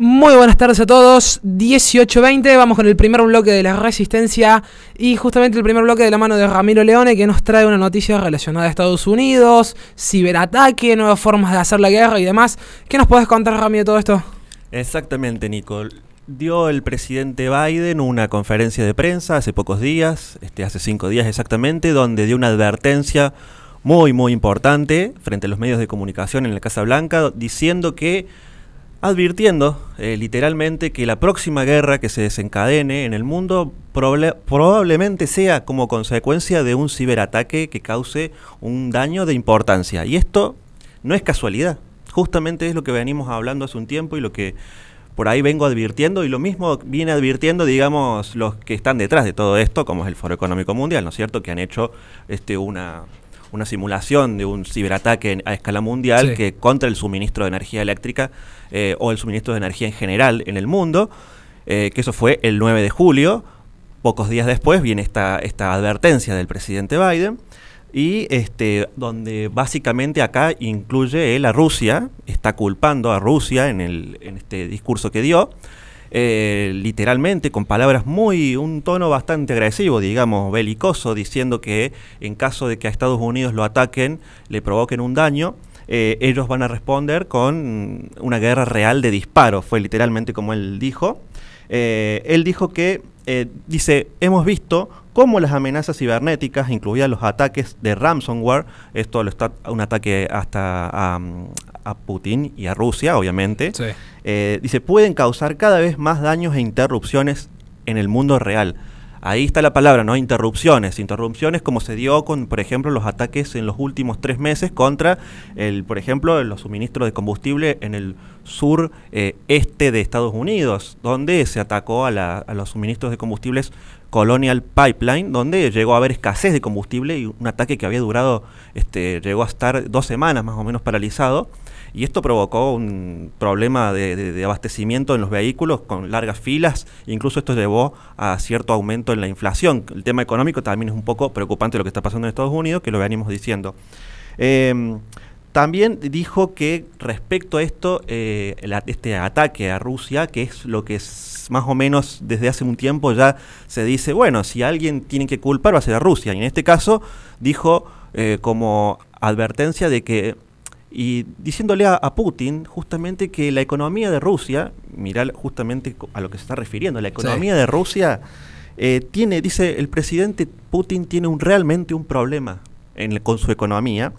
Muy buenas tardes a todos, 18.20, vamos con el primer bloque de la resistencia y justamente el primer bloque de la mano de Ramiro Leone que nos trae una noticia relacionada a Estados Unidos, ciberataque, nuevas formas de hacer la guerra y demás. ¿Qué nos podés contar Ramiro de todo esto? Exactamente Nicole. Dio el presidente Biden una conferencia de prensa hace pocos días, este, hace cinco días exactamente, donde dio una advertencia muy muy importante frente a los medios de comunicación en la Casa Blanca diciendo que advirtiendo eh, literalmente que la próxima guerra que se desencadene en el mundo probablemente sea como consecuencia de un ciberataque que cause un daño de importancia. Y esto no es casualidad, justamente es lo que venimos hablando hace un tiempo y lo que por ahí vengo advirtiendo y lo mismo viene advirtiendo, digamos, los que están detrás de todo esto, como es el Foro Económico Mundial, ¿no es cierto?, que han hecho este, una, una simulación de un ciberataque a escala mundial que contra el suministro de energía eléctrica eh, o el suministro de energía en general en el mundo, eh, que eso fue el 9 de julio. Pocos días después viene esta, esta advertencia del presidente Biden y este, donde básicamente acá incluye él a Rusia, está culpando a Rusia en, en este discurso que dio, eh, literalmente, con palabras muy, un tono bastante agresivo, digamos, belicoso, diciendo que en caso de que a Estados Unidos lo ataquen, le provoquen un daño, eh, ellos van a responder con una guerra real de disparos, fue literalmente como él dijo. Eh, él dijo que, dice, hemos visto como las amenazas cibernéticas, incluidas los ataques de ransomware, esto es un ataque hasta a, Putin y a Rusia, obviamente, eh, dice, pueden causar cada vez más daños e interrupciones en el mundo real. Ahí está la palabra, ¿no? Interrupciones. Interrupciones como se dio con, por ejemplo, los ataques en los últimos tres meses contra, el, por ejemplo, los suministros de combustible en el sur eh, este de Estados Unidos, donde se atacó a los suministros de combustibles Colonial Pipeline, donde llegó a haber escasez de combustible y un ataque que había durado, este, llegó a estar dos semanas más o menos paralizado, y esto provocó un problema de, abastecimiento en los vehículos con largas filas, incluso esto llevó a cierto aumento en la inflación. El tema económico también es un poco preocupante lo que está pasando en Estados Unidos, que lo venimos diciendo. Em, también dijo que respecto a esto, eh, este ataque a Rusia, que es lo que se más o menos desde hace un tiempo ya se dice, bueno, si alguien tiene que culpar va a ser a Rusia. Y en este caso dijo eh, como advertencia de que, y diciéndole a, Putin justamente que la economía de Rusia, mirá justamente a lo que se está refiriendo, la economía de Rusia eh, tiene, dice el presidente Putin tiene un, realmente un problema con su economía,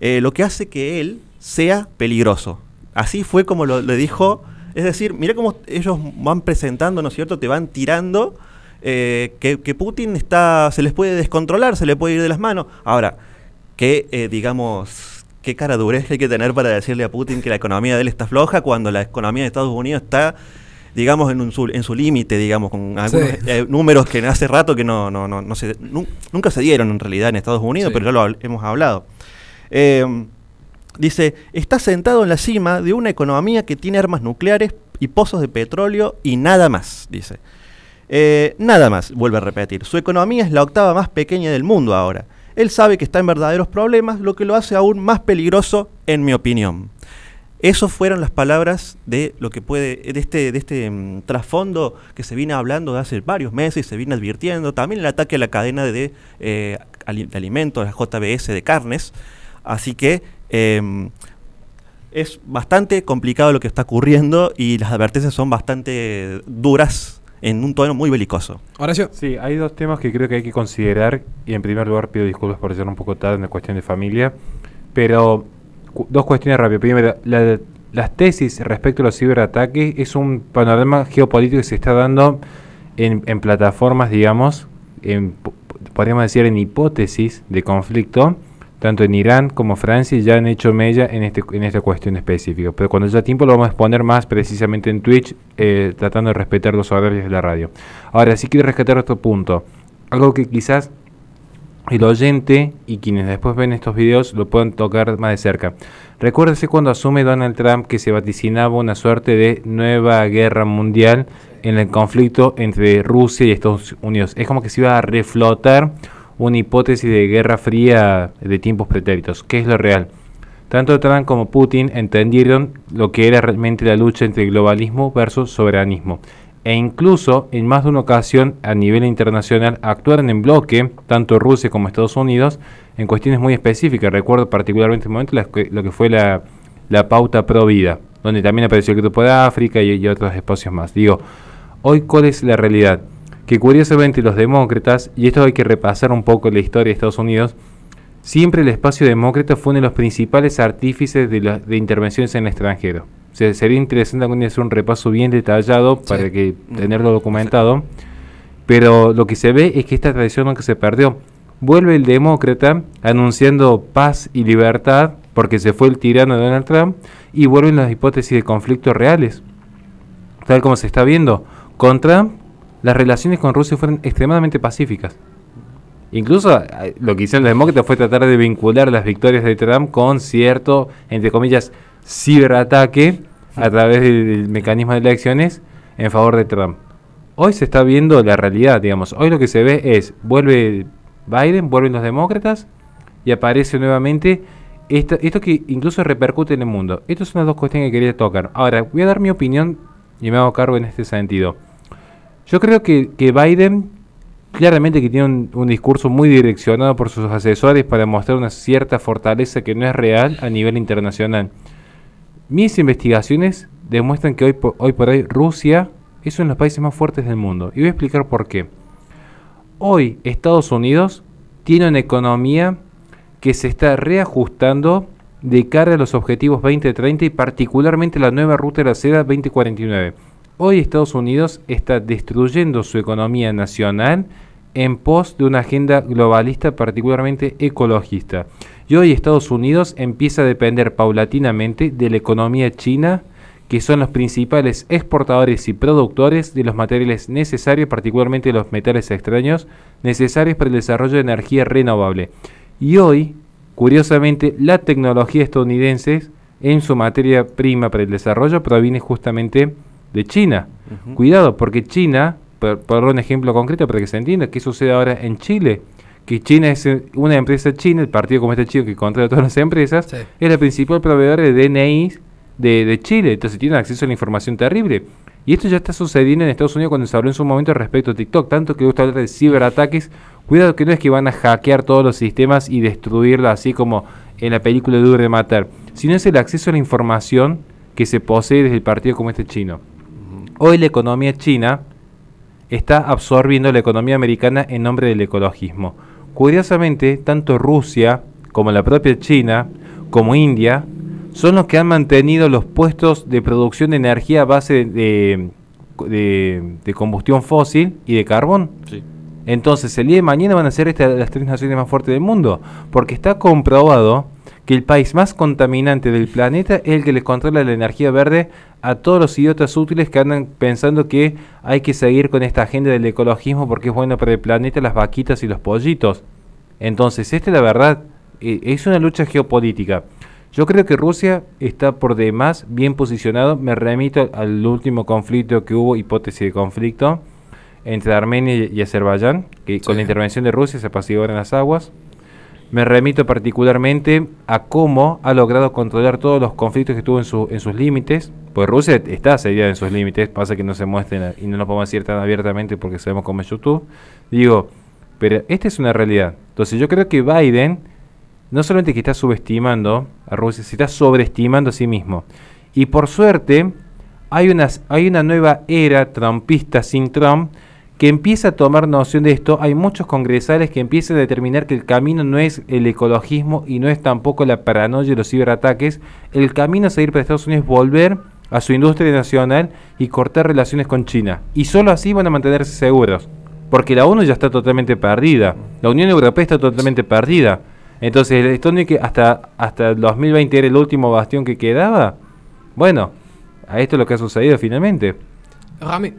eh, lo que hace que él sea peligroso. Así fue como lo, lo dijo es decir, mira cómo ellos van presentando, ¿no es cierto? Te van tirando eh, que, Putin está, se les puede descontrolar, se le puede ir de las manos. Ahora, que eh, digamos, qué cara dureza hay que tener para decirle a Putin que la economía de él está floja cuando la economía de Estados Unidos está digamos en, un, en su límite digamos con algunos eh, números que hace rato que no no no, no se, nunca se dieron en realidad en Estados Unidos pero ya lo hemos hablado Dice, está sentado en la cima de una economía que tiene armas nucleares y pozos de petróleo y nada más, dice. Eh, nada más, vuelve a repetir. Su economía es la octava más pequeña del mundo ahora. Él sabe que está en verdaderos problemas, lo que lo hace aún más peligroso, en mi opinión. Esas fueron las palabras de lo que puede, de este, de este mm, trasfondo que se viene hablando de hace varios meses, se viene advirtiendo, también el ataque a la cadena de, eh, de alimentos, la JBS de carnes. Así que Em, es bastante complicado lo que está ocurriendo y las advertencias son bastante duras en un tono muy belicoso. Horacio. Sí, hay dos temas que creo que hay que considerar y en primer lugar pido disculpas por ser un poco tarde en la cuestión de familia, pero dos cuestiones rápidas. Primero, las tesis respecto a los ciberataques es un panorama geopolítico que se está dando en, plataformas, digamos, en, podríamos decir en hipótesis de conflicto tanto en Irán como Francia ya han hecho mella en, este, en esta cuestión específica. Pero cuando haya tiempo lo vamos a exponer más precisamente en Twitch, eh, tratando de respetar los horarios de la radio. Ahora, sí quiero rescatar otro punto. Algo que quizás el oyente y quienes después ven estos videos lo puedan tocar más de cerca. Recuérdese cuando asume Donald Trump que se vaticinaba una suerte de nueva guerra mundial en el conflicto entre Rusia y Estados Unidos. Es como que se iba a reflotar una hipótesis de guerra fría de tiempos pretéritos. ¿Qué es lo real? Tanto Trump como Putin entendieron lo que era realmente la lucha entre globalismo versus soberanismo. E incluso en más de una ocasión a nivel internacional actuaron en bloque, tanto Rusia como Estados Unidos, en cuestiones muy específicas. Recuerdo particularmente el momento lo que fue la, pauta pro vida, donde también apareció el Grupo de África y otros espacios más. Digo, hoy cuál es la realidad? que curiosamente los demócratas, y esto hay que repasar un poco la historia de Estados Unidos, siempre el espacio demócrata fue uno de los principales artífices de, intervenciones en el extranjero. sería interesante hacer un repaso bien detallado para que mm. tenerlo documentado. Pero lo que se ve es que esta tradición nunca se perdió. Vuelve el demócrata anunciando paz y libertad porque se fue el tirano de Donald Trump y vuelven las hipótesis de conflictos reales. Tal como se está viendo, con Trump las relaciones con Rusia fueron extremadamente pacíficas. Incluso eh, lo que hicieron los demócratas fue tratar de vincular las victorias de Trump con cierto, entre comillas, ciberataque a través del mecanismo de elecciones en favor de Trump. Hoy se está viendo la realidad, digamos. Hoy lo que se ve es, vuelve Biden, vuelven los demócratas y aparece nuevamente esto, esto que incluso repercute en el mundo. Estas son las dos cuestiones que quería tocar. Ahora, voy a dar mi opinión y me hago cargo en este sentido. Yo creo que, Biden claramente que tiene un, discurso muy direccionado por sus asesores para mostrar una cierta fortaleza que no es real a nivel internacional. Mis investigaciones demuestran que hoy hoy por hoy Rusia es uno de los países más fuertes del mundo. Y voy a explicar por qué. Hoy Estados Unidos tiene una economía que se está reajustando de cara a los objetivos 2030 y particularmente la nueva ruta de la seda 2049 Hoy Estados Unidos está destruyendo su economía nacional en pos de una agenda globalista particularmente ecologista. Y hoy Estados Unidos empieza a depender paulatinamente de la economía china, que son los principales exportadores y productores de los materiales necesarios, particularmente los metales extraños, necesarios para el desarrollo de energía renovable. Y hoy, curiosamente, la tecnología estadounidense en su materia prima para el desarrollo proviene justamente de China. Cuidado, porque China, por, un ejemplo concreto para que se entienda, ¿qué sucede ahora en Chile? Que China es eh, una empresa china, el Partido como este Chino que controla todas las empresas, es la principal proveedor de DNI de, Chile, entonces tienen acceso a la información terrible. Y esto ya está sucediendo en Estados Unidos cuando se habló en su momento respecto a TikTok, tanto que gusta hablar de ciberataques. Cuidado que no es que van a hackear todos los sistemas y destruirlos así como en la película Duro de Matar, sino es el acceso a la información que se posee desde el Partido como este Chino. Hoy la economía china está absorbiendo la economía americana en nombre del ecologismo. Curiosamente, tanto Rusia como la propia China, como India, son los que han mantenido los puestos de producción de energía a base de, de, combustión fósil y de carbón. Entonces, el día de mañana van a ser estas las tres naciones más fuertes del mundo, porque está comprobado que el país más contaminante del planeta es el que les controla la energía verde a todos los idiotas útiles que andan pensando que hay que seguir con esta agenda del ecologismo porque es bueno para el planeta, las vaquitas y los pollitos. Entonces, esta la verdad eh, es una lucha geopolítica. Yo creo que Rusia está por demás bien posicionado. Me remito al último conflicto que hubo, hipótesis de conflicto, entre Armenia y Azerbaiyán, que con la intervención de Rusia se apaciguaron las aguas. Me remito particularmente a cómo ha logrado controlar todos los conflictos que tuvo en, su, en sus límites, pues Rusia está seguida en sus límites, pasa que no se muestren y no lo podemos decir tan abiertamente porque sabemos cómo es YouTube. Digo, pero esta es una realidad. Entonces yo creo que Biden no solamente que está subestimando a Rusia, se está sobreestimando a sí mismo. Y por suerte hay, hay una nueva era trumpista sin Trump que empieza a tomar noción de esto, hay muchos congresales que empiezan a determinar que el camino no es el ecologismo y no es tampoco la paranoia de los ciberataques. El camino a seguir para Estados Unidos es volver a su industria nacional y cortar relaciones con China. Y solo así van a mantenerse seguros. Porque la ONU ya está totalmente perdida. La Unión Europea está totalmente perdida. Entonces, el Estonia que hasta, hasta el 2020 era el último bastión que quedaba. Bueno, a esto es lo que ha sucedido finalmente. Rami,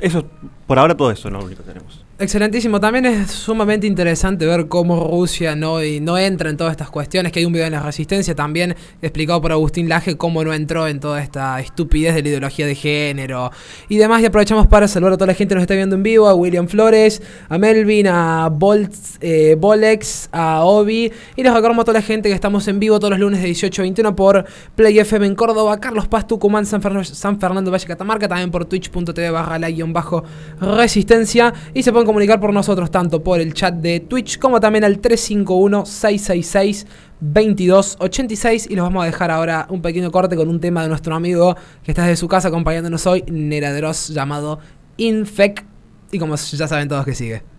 eso, por ahora todo eso es lo único que tenemos. Excelentísimo. También es sumamente interesante ver cómo Rusia no, y no entra en todas estas cuestiones. Que hay un video en la Resistencia también explicado por Agustín Laje cómo no entró en toda esta estupidez de la ideología de género y demás. Y aprovechamos para saludar a toda la gente que nos está viendo en vivo: a William Flores, a Melvin, a Boltz eh, Bolex, a Obi. Y les recordamos a toda la gente que estamos en vivo todos los lunes de 18 a 21 por Play FM en Córdoba, Carlos Paz, Tucumán, San, San Fernando, Valle Catamarca. También por twitch.tv barra la guión bajo resistencia. Y se pueden comunicar por nosotros tanto por el chat de Twitch como también al 351-666-2286 y los vamos a dejar ahora un pequeño corte con un tema de nuestro amigo que está desde su casa acompañándonos hoy, Neraderos llamado infect y como ya saben todos que sigue.